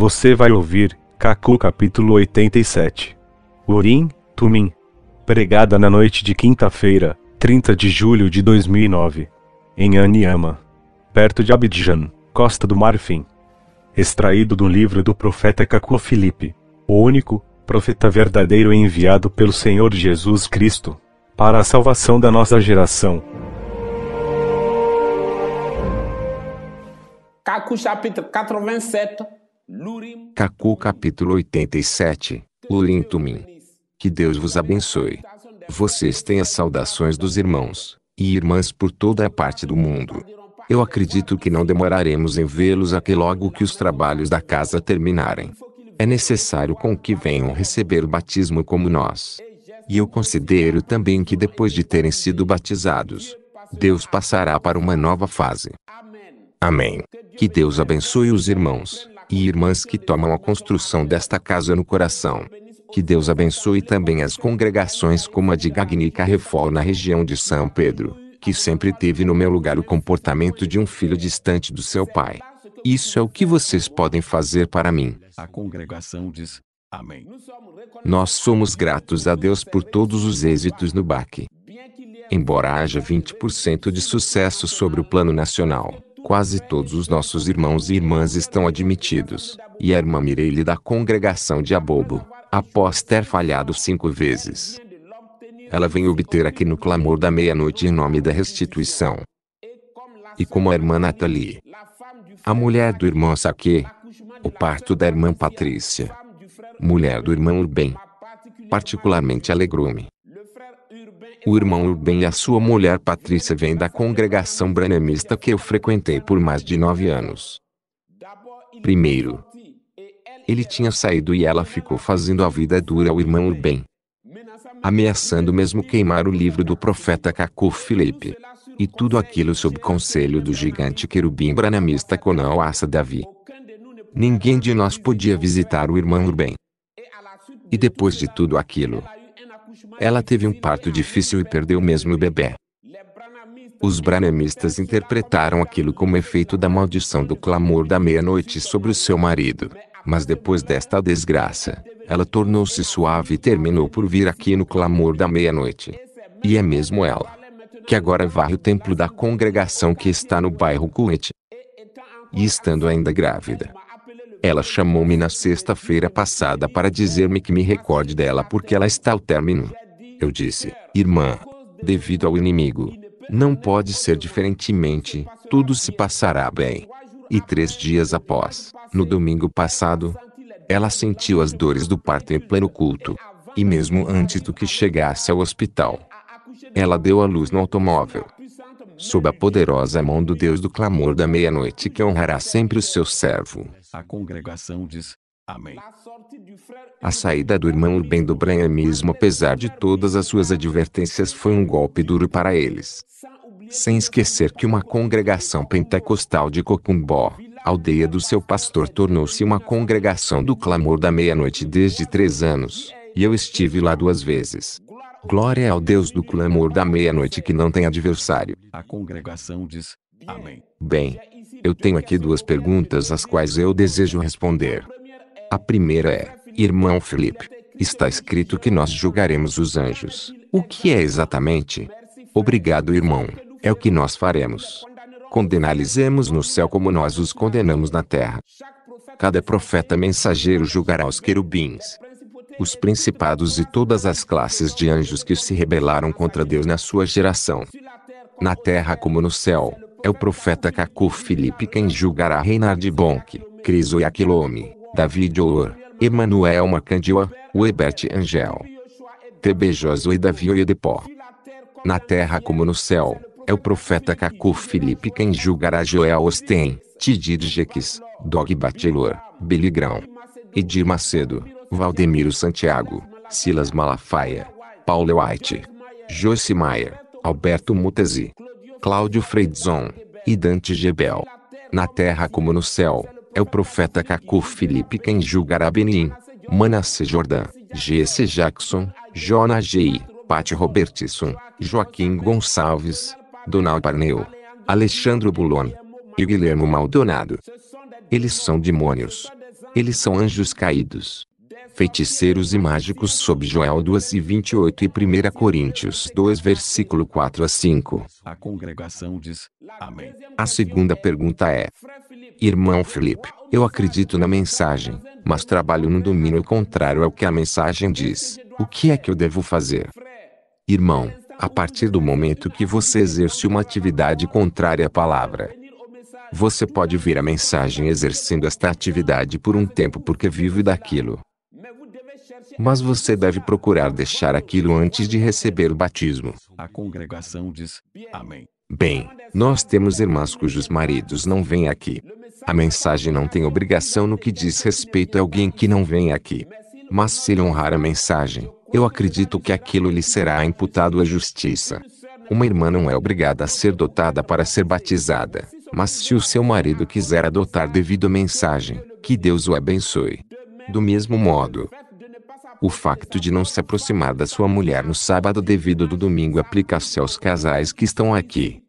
Você vai ouvir, Kaku capítulo 87. Urim, Tumim. Pregada na noite de quinta-feira, 30 de julho de 2009. Em Aniama. Perto de Abidjan, Costa do Marfim. Extraído do livro do profeta Kaku Filipe. O único, profeta verdadeiro enviado pelo Senhor Jesus Cristo. Para a salvação da nossa geração. Kaku capítulo 87 Cacu capítulo 87, Lurim Tumim. Que Deus vos abençoe. Vocês têm as saudações dos irmãos e irmãs por toda a parte do mundo. Eu acredito que não demoraremos em vê-los aqui logo que os trabalhos da casa terminarem. É necessário com que venham receber o batismo como nós. E eu considero também que depois de terem sido batizados, Deus passará para uma nova fase. Amém. Que Deus abençoe os irmãos e irmãs que tomam a construção desta casa no coração. Que Deus abençoe também as congregações como a de Gagni Carrefour na região de São Pedro, que sempre teve no meu lugar o comportamento de um filho distante do seu pai. Isso é o que vocês podem fazer para mim. A congregação diz: Amém. Nós somos gratos a Deus por todos os êxitos no BAC. Embora haja 20% de sucesso sobre o plano nacional, Quase todos os nossos irmãos e irmãs estão admitidos, e a irmã Mireille da congregação de Abobo, após ter falhado cinco vezes, ela vem obter aqui no clamor da meia-noite em nome da restituição. E como a irmã Nathalie, a mulher do irmão Saque, o parto da irmã Patrícia, mulher do irmão Urbem, particularmente alegrou-me, o irmão Urben e a sua mulher Patrícia vêm da congregação branamista que eu frequentei por mais de nove anos. Primeiro, ele tinha saído e ela ficou fazendo a vida dura ao irmão Urben, ameaçando mesmo queimar o livro do profeta Cacu Filipe. E tudo aquilo sob conselho do gigante querubim branamista Conal Assa Davi. Ninguém de nós podia visitar o irmão Urbem. E depois de tudo aquilo, ela teve um parto difícil e perdeu mesmo o bebê. Os brahmistas interpretaram aquilo como efeito da maldição do clamor da meia-noite sobre o seu marido. Mas depois desta desgraça, ela tornou-se suave e terminou por vir aqui no clamor da meia-noite. E é mesmo ela que agora varre o templo da congregação que está no bairro Kuwait. E estando ainda grávida, ela chamou-me na sexta-feira passada para dizer-me que me recorde dela porque ela está ao término. Eu disse, irmã, devido ao inimigo, não pode ser diferentemente, tudo se passará bem. E três dias após, no domingo passado, ela sentiu as dores do parto em pleno culto. E mesmo antes do que chegasse ao hospital, ela deu a luz no automóvel. Sob a poderosa mão do Deus do clamor da meia-noite que honrará sempre o seu servo. A congregação diz: Amém. A saída do irmão Rubem do branhamismo, é apesar de todas as suas advertências, foi um golpe duro para eles. Sem esquecer que uma congregação pentecostal de Cocumbó, aldeia do seu pastor, tornou-se uma congregação do clamor da meia-noite desde três anos, e eu estive lá duas vezes. Glória ao Deus do clamor da meia-noite que não tem adversário. A congregação diz: Amém. Bem, eu tenho aqui duas perguntas às quais eu desejo responder. A primeira é: Irmão Felipe, está escrito que nós julgaremos os anjos. O que é exatamente? Obrigado, irmão. É o que nós faremos. Condenalizemos no céu como nós os condenamos na terra. Cada profeta mensageiro julgará os querubins, os principados e todas as classes de anjos que se rebelaram contra Deus na sua geração. Na terra como no céu, é o profeta Cacu Filipe quem julgará Reinar de Bonk, Criso e Aquilome. David Oor, Emanuel Macandiwa, Webert Angel. TB Josué Davi Oedepó. Na terra como no céu, é o profeta Cacu Felipe quem julgará Joel Osten, Tidir Jeques, Dog Batelor, Beligrão. Edir Macedo, Valdemiro Santiago, Silas Malafaia, Paulo White, Josi Maia, Alberto Mutesi, Cláudio Freidzon e Dante Gebel. Na terra como no céu, é o profeta Cacu Felipe quem julgará Benin, Manasseh Jordan, G.C. Jackson, Jonah Jay, Pat Robertson, Joaquim Gonçalves, Donald Parneu, Alexandre Boulon e Guilherme Maldonado. Eles são demônios. Eles são anjos caídos. Feiticeiros e mágicos sob Joel 2 e 28 e 1 Coríntios 2 versículo 4 a 5. A congregação diz: Amém. A segunda pergunta é: Irmão Felipe, eu acredito na mensagem, mas trabalho no domínio contrário ao que a mensagem diz. O que é que eu devo fazer? Irmão, a partir do momento que você exerce uma atividade contrária à palavra, você pode ver a mensagem exercendo esta atividade por um tempo porque vive daquilo. Mas você deve procurar deixar aquilo antes de receber o batismo. A congregação diz: Amém. Bem, nós temos irmãs cujos maridos não vêm aqui. A mensagem não tem obrigação no que diz respeito a alguém que não vem aqui. Mas se ele honrar a mensagem, eu acredito que aquilo lhe será imputado à justiça. Uma irmã não é obrigada a ser dotada para ser batizada, mas se o seu marido quiser adotar devido à mensagem, que Deus o abençoe. Do mesmo modo, o facto de não se aproximar da sua mulher no sábado devido do domingo aplica-se aos casais que estão aqui.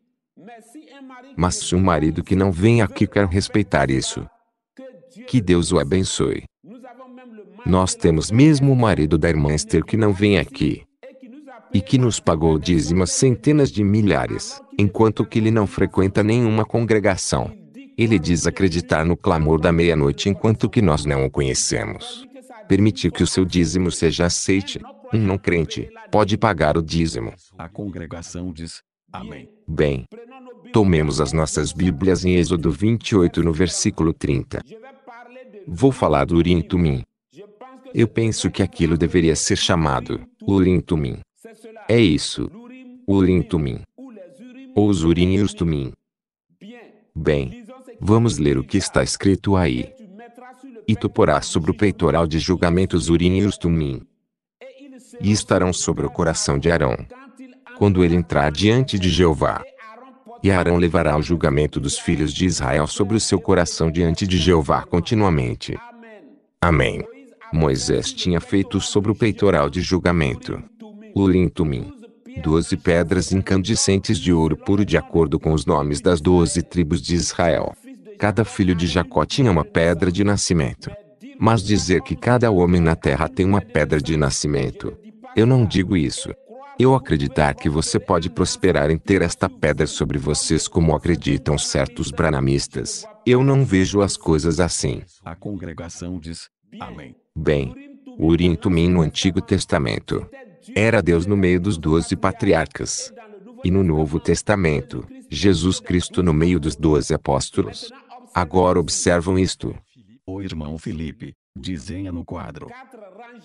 Mas se um marido que não vem aqui quer respeitar isso, que Deus o abençoe. Nós temos mesmo o marido da irmã Esther que não vem aqui e que nos pagou dízimas centenas de milhares, enquanto que ele não frequenta nenhuma congregação. Ele diz acreditar no clamor da meia-noite enquanto que nós não o conhecemos. Permitir que o seu dízimo seja aceite. Um não crente pode pagar o dízimo. A congregação diz: Amém. Bem, Tomemos as nossas Bíblias em Êxodo 28, no versículo 30. Vou falar do Urim Tumim. Eu penso que aquilo deveria ser chamado Urim Tumim. É isso. Urim Tumim. Ou os Urim e os Tumim. Bem, vamos ler o que está escrito aí. E tu porás sobre o peitoral de julgamento os Urim e os Tumim. E estarão sobre o coração de Arão. Quando ele entrar diante de Jeová. E Arão levará o julgamento dos filhos de Israel sobre o seu coração diante de Jeová continuamente. Amém. Moisés tinha feito sobre o peitoral de julgamento o lintumim. Doze pedras incandescentes de ouro puro de acordo com os nomes das doze tribos de Israel. Cada filho de Jacó tinha uma pedra de nascimento. Mas dizer que cada homem na terra tem uma pedra de nascimento. Eu não digo isso. Eu acreditar que você pode prosperar em ter esta pedra sobre vocês como acreditam certos branamistas. Eu não vejo as coisas assim. A congregação diz: Amém. Bem, o Urim Tumim no Antigo Testamento era Deus no meio dos doze patriarcas. E no Novo Testamento, Jesus Cristo no meio dos doze apóstolos. Agora observam isto. O irmão Felipe, Desenha no quadro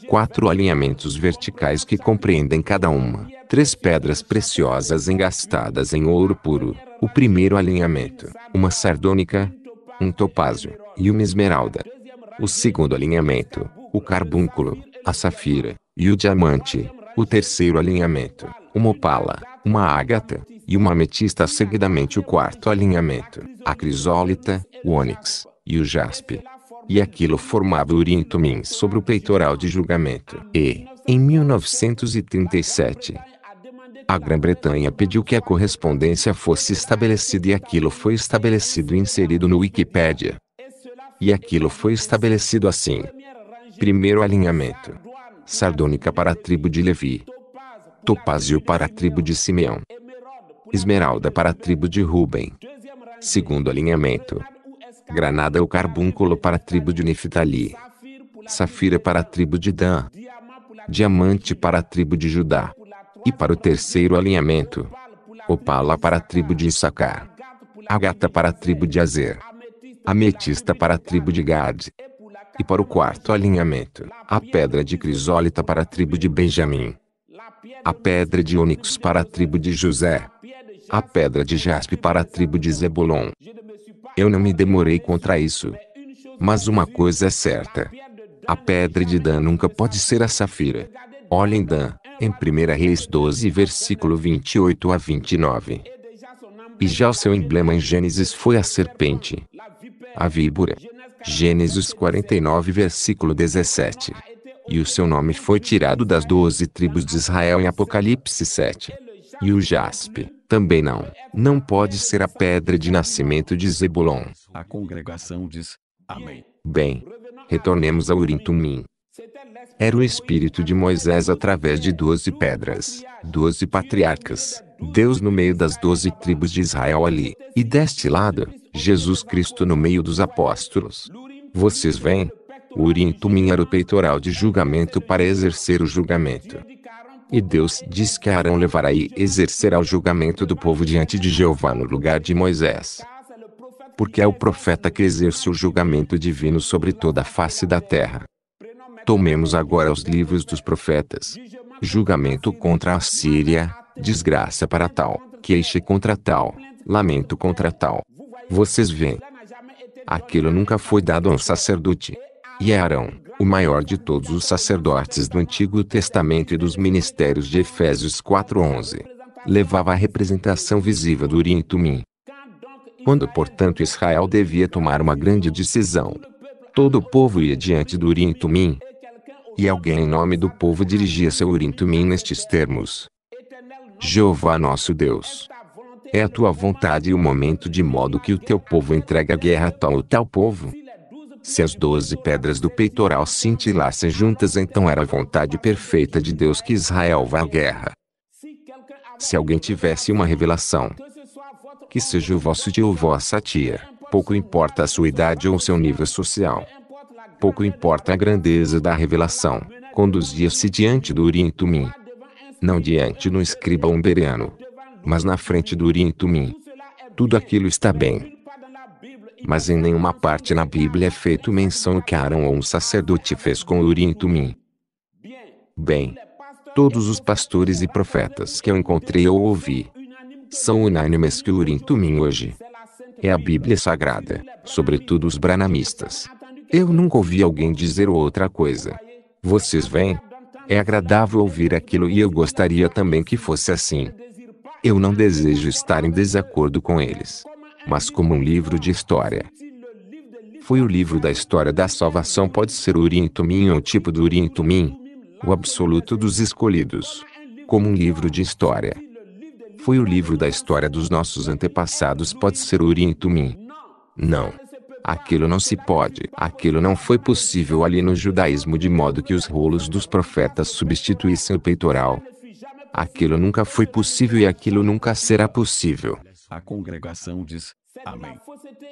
quatro alinhamentos verticais que compreendem cada uma três pedras preciosas engastadas em ouro puro. O primeiro alinhamento, uma sardônica, um topázio e uma esmeralda. O segundo alinhamento, o carbúnculo, a safira e o diamante. O terceiro alinhamento, uma opala, uma ágata e uma ametista seguidamente o quarto alinhamento, a crisólita, o ônix e o jaspe e aquilo formava o sobre o peitoral de julgamento. E, em 1937, a Grã-Bretanha pediu que a correspondência fosse estabelecida e aquilo foi estabelecido e inserido no Wikipedia. E aquilo foi estabelecido assim. Primeiro alinhamento. Sardônica para a tribo de Levi. Topázio para a tribo de Simeão. Esmeralda para a tribo de Ruben. Segundo alinhamento. Granada é o carbúnculo para a tribo de Neftali. Safira é para a tribo de Dan. Diamante para a tribo de Judá. E para o terceiro alinhamento. Opala para a tribo de Issacar. Agata para a tribo de Azer. Ametista para a tribo de Gad. E para o quarto alinhamento, a pedra de crisólita para a tribo de Benjamim. A pedra de ônix para a tribo de José. A pedra de jaspe para a tribo de Zebulon eu não me demorei contra isso. Mas uma coisa é certa. A pedra de Dan nunca pode ser a safira. Olhem Dan, em 1 Reis 12, versículo 28 a 29. E já o seu emblema em Gênesis foi a serpente, a víbora. Gênesis 49, versículo 17. E o seu nome foi tirado das doze tribos de Israel em Apocalipse 7. E o jaspe, também não. Não pode ser a pedra de nascimento de Zebulon. A congregação diz: Amém. Bem, retornemos ao Urintumim. Era o espírito de Moisés através de doze pedras, doze patriarcas, Deus no meio das doze tribos de Israel ali, e deste lado, Jesus Cristo no meio dos apóstolos. Vocês veem? O Urintumim era o peitoral de julgamento para exercer o julgamento. E Deus diz que Arão levará e exercerá o julgamento do povo diante de Jeová no lugar de Moisés. Porque é o profeta que exerce o julgamento divino sobre toda a face da terra. Tomemos agora os livros dos profetas. Julgamento contra a Síria, desgraça para tal, queixa contra tal, lamento contra tal. Vocês veem. Aquilo nunca foi dado a um sacerdote. E é Arão, o maior de todos os sacerdotes do Antigo Testamento e dos ministérios de Efésios 4:11, levava a representação visível do Urim Quando, portanto, Israel devia tomar uma grande decisão, todo o povo ia diante do Urim E alguém em nome do povo dirigia seu Urim nestes termos: Jeová nosso Deus, é a tua vontade e o momento de modo que o teu povo entregue a guerra a tal ou tal povo se as doze pedras do peitoral cintilassem juntas, então era a vontade perfeita de Deus que Israel vá à guerra. Se alguém tivesse uma revelação, que seja o vosso tio ou vossa tia, pouco importa a sua idade ou seu nível social, pouco importa a grandeza da revelação, conduzia-se diante do Urim Tumim. Não diante do escriba umberiano, mas na frente do Urim Tumim. Tudo aquilo está bem mas em nenhuma parte na Bíblia é feito menção que Arão ou um sacerdote fez com Urim e Tumim. Bem, todos os pastores e profetas que eu encontrei ou ouvi são unânimes que Urim e Tumim hoje é a Bíblia Sagrada, sobretudo os branamistas. Eu nunca ouvi alguém dizer outra coisa. Vocês veem? É agradável ouvir aquilo e eu gostaria também que fosse assim. Eu não desejo estar em desacordo com eles mas como um livro de história. Foi o livro da história da salvação pode ser o Urim-Tumim ou o tipo do Urim-Tumim, o absoluto dos escolhidos. Como um livro de história. Foi o livro da história dos nossos antepassados pode ser o Urim-Tumim. Não. Aquilo não se pode. Aquilo não foi possível ali no judaísmo de modo que os rolos dos profetas substituíssem o peitoral. Aquilo nunca foi possível e aquilo nunca será possível. A congregação diz: Amém.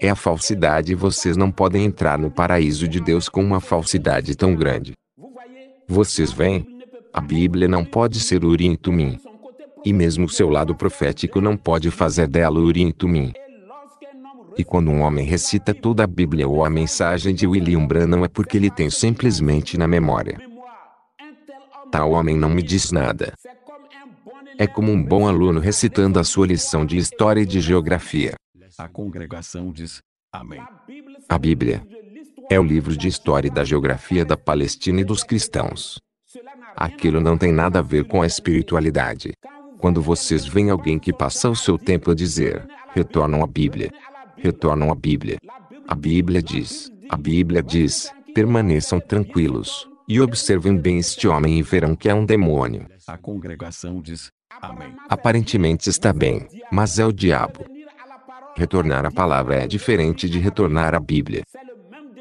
É a falsidade, vocês não podem entrar no paraíso de Deus com uma falsidade tão grande. Vocês veem? A Bíblia não pode ser Urim Tumim. E mesmo seu lado profético não pode fazer dela Urim Tumim. E quando um homem recita toda a Bíblia ou a mensagem de William Branham é porque ele tem simplesmente na memória. Tal homem não me diz nada. É como um bom aluno recitando a sua lição de história e de geografia. A congregação diz: Amém. A Bíblia é o livro de história é e da geografia da Palestina e dos cristãos. Aquilo não tem nada a ver com a espiritualidade. Quando vocês veem alguém que passa o seu tempo a dizer, retornam à Bíblia, retornam à Bíblia. A Bíblia diz, a Bíblia diz, permaneçam tranquilos e observem bem este homem e verão que é um demônio. A congregação diz, Amém. Aparentemente está bem, mas é o diabo. Retornar a palavra é diferente de retornar à Bíblia.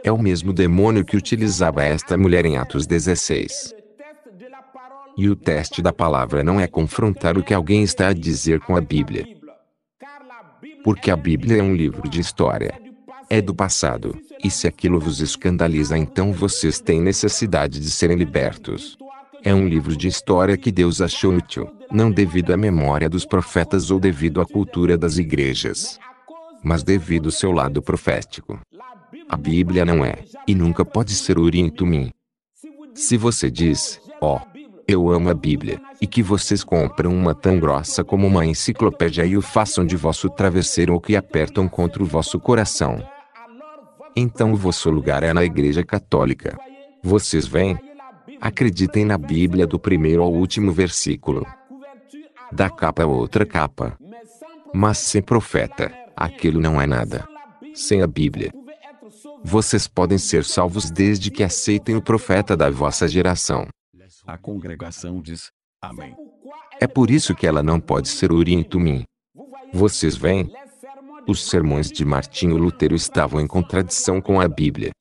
É o mesmo demônio que utilizava esta mulher em Atos 16. E o teste da palavra não é confrontar o que alguém está a dizer com a Bíblia. Porque a Bíblia é um livro de história. É do passado, e se aquilo vos escandaliza, então vocês têm necessidade de serem libertos. É um livro de história que Deus achou útil, não devido à memória dos profetas ou devido à cultura das igrejas mas devido ao seu lado profético. A Bíblia não é, e nunca pode ser orientumim. Se você diz, ó, oh, eu amo a Bíblia, e que vocês compram uma tão grossa como uma enciclopédia e o façam de vosso travesseiro ou que apertam contra o vosso coração. Então o vosso lugar é na Igreja Católica. Vocês vêm? Acreditem na Bíblia do primeiro ao último versículo. Da capa a outra capa. Mas sem profeta. Aquilo não é nada. Sem a Bíblia. Vocês podem ser salvos desde que aceitem o profeta da vossa geração. A congregação diz: Amém. É por isso que ela não pode ser Urim-Tumim. Vocês veem? Os sermões de Martinho Lutero estavam em contradição com a Bíblia.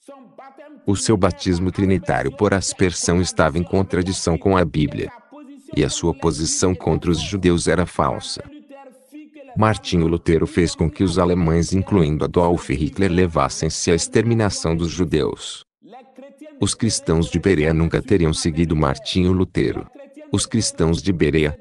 O seu batismo trinitário por aspersão estava em contradição com a Bíblia. E a sua posição contra os judeus era falsa. Martinho Lutero fez com que os alemães, incluindo Adolf Hitler, levassem-se à exterminação dos judeus. Os cristãos de Berea nunca teriam seguido Martinho Lutero. Os cristãos de Berea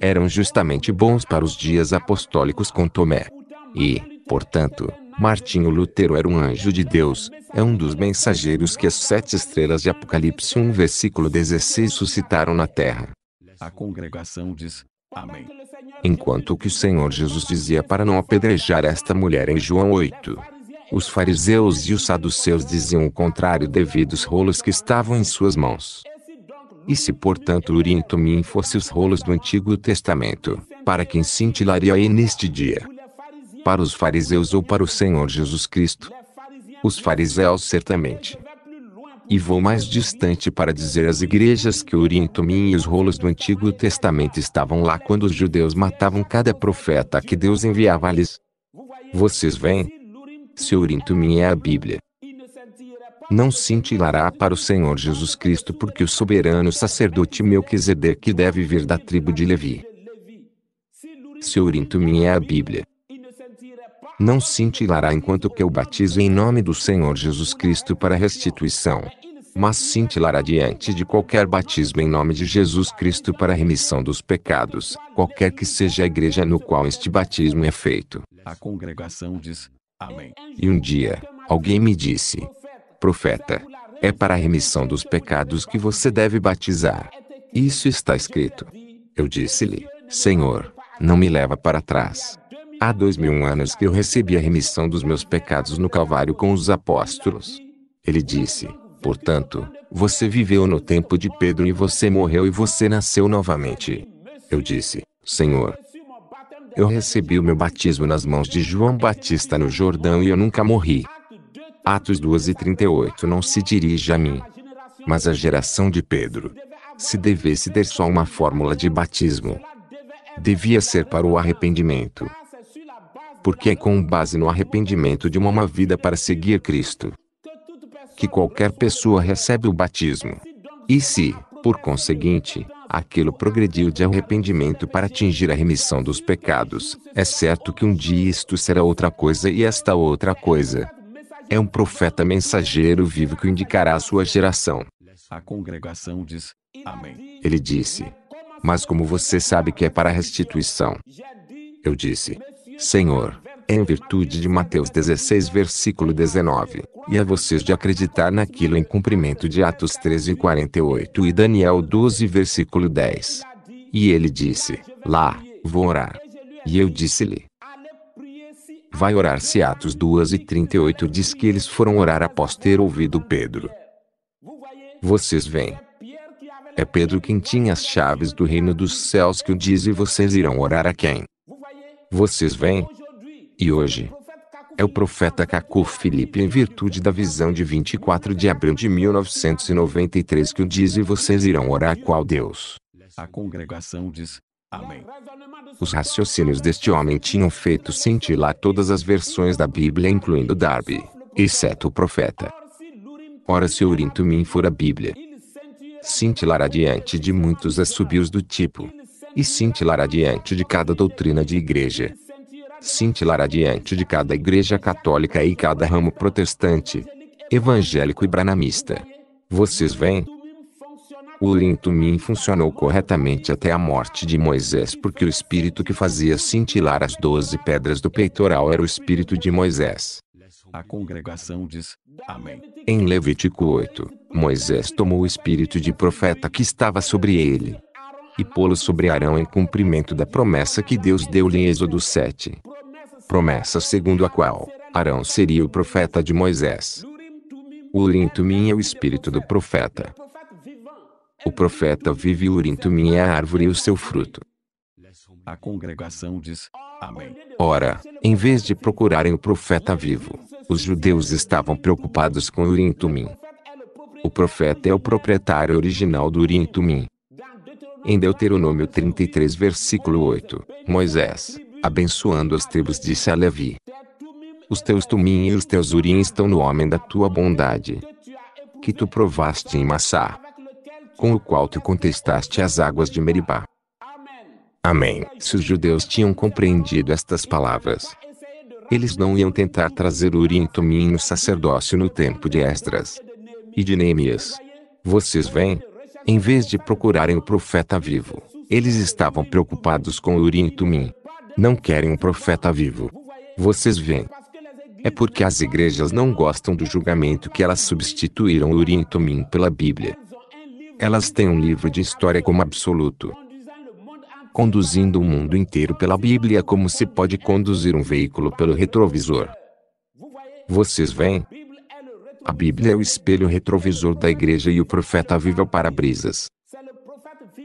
eram justamente bons para os dias apostólicos com Tomé. E, portanto, Martinho Lutero era um anjo de Deus, é um dos mensageiros que as sete estrelas de Apocalipse 1, versículo 16 suscitaram na terra. A congregação diz: Amém. Enquanto o que o Senhor Jesus dizia para não apedrejar esta mulher em João 8. Os fariseus e os saduceus diziam o contrário devido aos rolos que estavam em suas mãos. E se portanto Urim fosse os rolos do Antigo Testamento, para quem cintilaria aí neste dia? Para os fariseus ou para o Senhor Jesus Cristo? Os fariseus certamente. E vou mais distante para dizer às igrejas que o Oriente e os rolos do Antigo Testamento estavam lá quando os judeus matavam cada profeta que Deus enviava-lhes. Vocês veem? Seu Oriente Mim é a Bíblia. Não cintilará para o Senhor Jesus Cristo porque o soberano sacerdote Melquisedeque deve vir da tribo de Levi. Seu Oriente Mim é a Bíblia não cintilará enquanto que eu batizo em nome do Senhor Jesus Cristo para restituição. Mas cintilará diante de qualquer batismo em nome de Jesus Cristo para remissão dos pecados, qualquer que seja a igreja no qual este batismo é feito. A congregação diz: Amém. E um dia, alguém me disse: Profeta, é para a remissão dos pecados que você deve batizar. Isso está escrito. Eu disse-lhe: Senhor, não me leva para trás. Há dois mil anos que eu recebi a remissão dos meus pecados no Calvário com os apóstolos. Ele disse: Portanto, você viveu no tempo de Pedro e você morreu e você nasceu novamente. Eu disse: Senhor, eu recebi o meu batismo nas mãos de João Batista no Jordão e eu nunca morri. Atos 2 e 38 não se dirige a mim, mas à geração de Pedro. Se devesse ter só uma fórmula de batismo, devia ser para o arrependimento porque é com base no arrependimento de uma má vida para seguir Cristo que qualquer pessoa recebe o batismo. E se, por conseguinte, aquilo progrediu de arrependimento para atingir a remissão dos pecados, é certo que um dia isto será outra coisa e esta outra coisa. É um profeta mensageiro vivo que indicará a sua geração. A congregação diz: Amém. Ele disse: Mas como você sabe que é para restituição? Eu disse: Senhor, é em virtude de Mateus 16, versículo 19, e a vocês de acreditar naquilo em cumprimento de Atos 13, 48 e Daniel 12, versículo 10. E ele disse: Lá, vou orar. E eu disse-lhe: Vai orar se Atos 2 e 38 diz que eles foram orar após ter ouvido Pedro. Vocês vêm. É Pedro quem tinha as chaves do reino dos céus que o diz e vocês irão orar a quem? Vocês vêm? E hoje é o profeta Cacu Felipe em virtude da visão de 24 de abril de 1993 que o diz e vocês irão orar qual Deus. A congregação diz, Amém. Os raciocínios deste homem tinham feito cintilar todas as versões da Bíblia incluindo Darby, exceto o profeta. Ora se Urim Tumim for a Bíblia, cintilará diante de muitos assobios do tipo, e cintilar adiante de cada doutrina de igreja. cintilar adiante de cada igreja católica e cada ramo protestante, evangélico e branamista. Vocês veem? O urim funcionou corretamente até a morte de Moisés porque o espírito que fazia cintilar as doze pedras do peitoral era o espírito de Moisés. A congregação diz: Amém. Em Levítico 8, Moisés tomou o espírito de profeta que estava sobre ele e pô-los sobre Arão em cumprimento da promessa que Deus deu-lhe em Êxodo 7. Promessa segundo a qual Arão seria o profeta de Moisés. O urintumim é o espírito do profeta. O profeta vive e o urintumim é a árvore e o seu fruto. A congregação diz: Amém. Ora, em vez de procurarem o profeta vivo, os judeus estavam preocupados com o urintumim. O profeta é o proprietário original do urintumim. Em Deuteronômio 33, versículo 8, Moisés, abençoando as tribos, disse a Levi: Os teus tumim e os teus urim estão no homem da tua bondade, que tu provaste em Massá, com o qual tu contestaste as águas de Meribá. Amém. Se os judeus tinham compreendido estas palavras, eles não iam tentar trazer Urim e Tumim no sacerdócio no tempo de Esdras e de Neemias. Vocês veem? Em vez de procurarem o profeta vivo, eles estavam preocupados com Urim e Tumim. Não querem um profeta vivo. Vocês veem. É porque as igrejas não gostam do julgamento que elas substituíram Urim e Tumim pela Bíblia. Elas têm um livro de história como absoluto, conduzindo o mundo inteiro pela Bíblia como se pode conduzir um veículo pelo retrovisor. Vocês veem? A Bíblia é o espelho retrovisor da igreja e o profeta vivo é o para-brisas.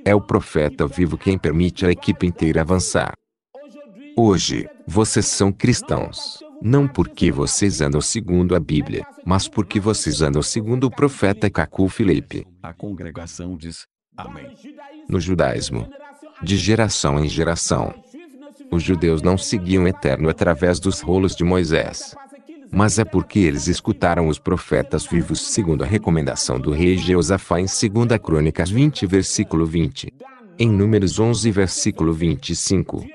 É o profeta vivo quem permite a equipe inteira avançar. Hoje, vocês são cristãos, não porque vocês andam segundo a Bíblia, mas porque vocês andam segundo o profeta Cacu Felipe. A congregação diz: Amém. No judaísmo, de geração em geração, os judeus não seguiam eterno através dos rolos de Moisés, mas é porque eles escutaram os profetas vivos segundo a recomendação do rei Jeosafá em 2 Crônicas 20 versículo 20. Em Números 11 versículo 25.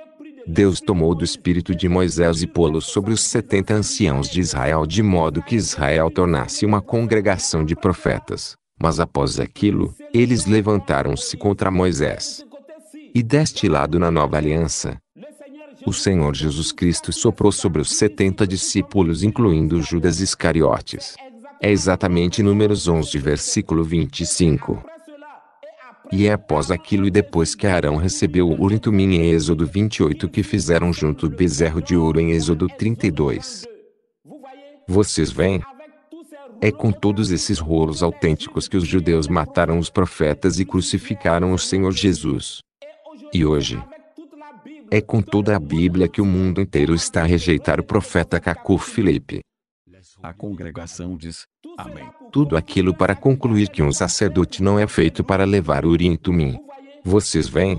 Deus tomou do espírito de Moisés e pô-lo sobre os setenta anciãos de Israel de modo que Israel tornasse uma congregação de profetas. Mas após aquilo, eles levantaram-se contra Moisés. E deste lado na nova aliança, o Senhor Jesus Cristo soprou sobre os 70 discípulos, incluindo Judas Iscariotes. É exatamente Números 11, versículo 25. E é após aquilo e depois que Arão recebeu o Urintumim em Êxodo 28 que fizeram junto o bezerro de ouro em Êxodo 32. Vocês veem? É com todos esses rolos autênticos que os judeus mataram os profetas e crucificaram o Senhor Jesus. E hoje, é com toda a Bíblia que o mundo inteiro está a rejeitar o profeta Cacu Felipe. A congregação diz: Amém. Tudo aquilo para concluir que um sacerdote não é feito para levar o urintumim. Vocês veem?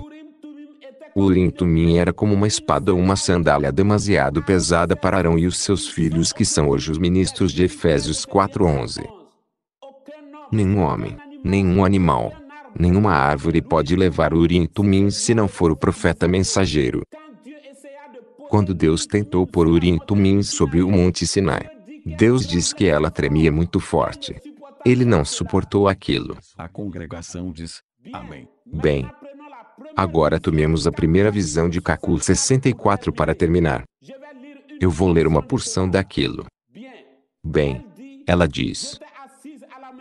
O urintumim era como uma espada ou uma sandália demasiado pesada para Arão e os seus filhos que são hoje os ministros de Efésios 4:11. Nenhum homem, nenhum animal, Nenhuma árvore pode levar o Urim e Tumim se não for o profeta mensageiro. Quando Deus tentou pôr Urim e Tumim sobre o Monte Sinai, Deus diz que ela tremia muito forte. Ele não suportou aquilo. A congregação diz: Amém. Bem, agora tomemos a primeira visão de Kakul 64 para terminar. Eu vou ler uma porção daquilo. Bem, ela diz: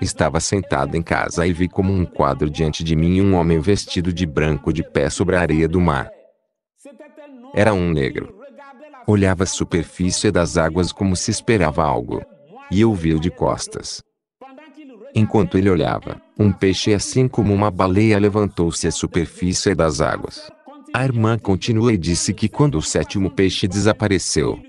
Estava sentado em casa e vi como um quadro diante de mim um homem vestido de branco de pé sobre a areia do mar. Era um negro. Olhava a superfície das águas como se esperava algo. E eu vi-o de costas. Enquanto ele olhava, um peixe assim como uma baleia levantou-se à superfície das águas. A irmã continua e disse que quando o sétimo peixe desapareceu,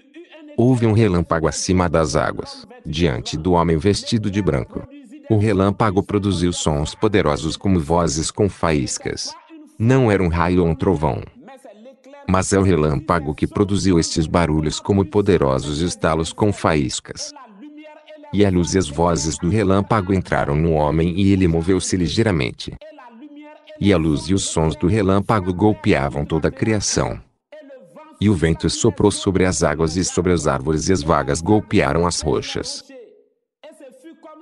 houve um relâmpago acima das águas, diante do homem vestido de branco. O relâmpago produziu sons poderosos como vozes com faíscas. Não era um raio ou um trovão. Mas é o relâmpago que produziu estes barulhos como poderosos estalos com faíscas. E a luz e as vozes do relâmpago entraram no homem e ele moveu-se ligeiramente. E a luz e os sons do relâmpago golpeavam toda a criação. E o vento soprou sobre as águas e sobre as árvores e as vagas golpearam as rochas.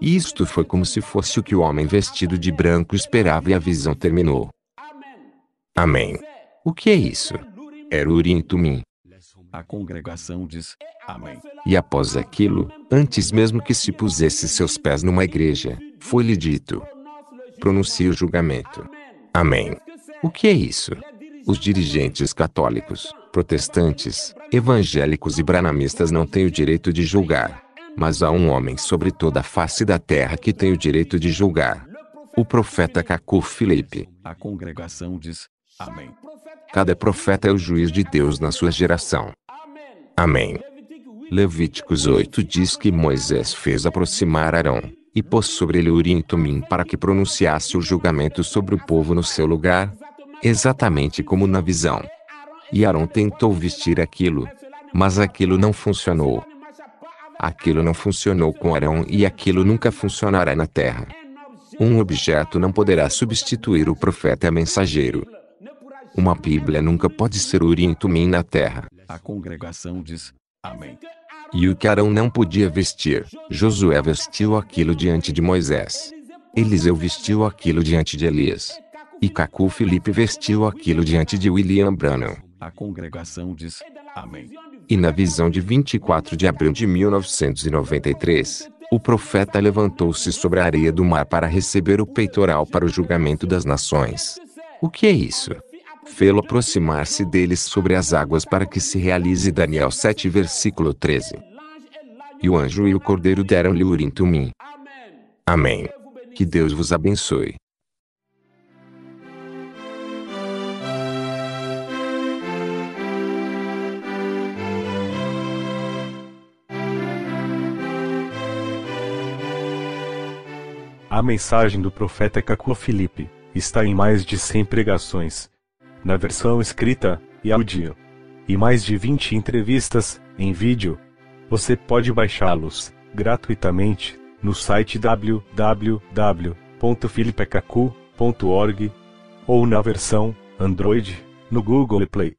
E isto foi como se fosse o que o homem vestido de branco esperava e a visão terminou. Amém. O que é isso? Era Urim e Tumim. A congregação diz Amém. E após aquilo, antes mesmo que se pusesse seus pés numa igreja, foi-lhe dito: Pronuncie o julgamento. Amém. O que é isso? Os dirigentes católicos, protestantes, evangélicos e branamistas não têm o direito de julgar mas há um homem sobre toda a face da terra que tem o direito de julgar. O profeta Cacu Filipe. A congregação diz: Amém. Cada profeta é o juiz de Deus na sua geração. Amém. Levíticos 8 diz que Moisés fez aproximar Arão, e pôs sobre ele Urim e Tumim para que pronunciasse o julgamento sobre o povo no seu lugar, exatamente como na visão. E Arão tentou vestir aquilo, mas aquilo não funcionou. Aquilo não funcionou com Arão e aquilo nunca funcionará na terra. Um objeto não poderá substituir o profeta mensageiro. Uma Bíblia nunca pode ser o Orientumim na terra. A congregação diz: Amém. E o que Arão não podia vestir, Josué vestiu aquilo diante de Moisés. Eliseu vestiu aquilo diante de Elias. E Cacu Felipe vestiu aquilo diante de William Branham. A congregação diz: Amém. E na visão de 24 de abril de 1993, o profeta levantou-se sobre a areia do mar para receber o peitoral para o julgamento das nações. O que é isso? Fê-lo aproximar-se deles sobre as águas para que se realize Daniel 7, versículo 13. E o anjo e o cordeiro deram-lhe o urim Amém. Que Deus vos abençoe. A mensagem do profeta Cacua Filipe está em mais de 100 pregações, na versão escrita e áudio, e mais de 20 entrevistas em vídeo. Você pode baixá-los gratuitamente no site www.filipecacu.org ou na versão Android no Google Play.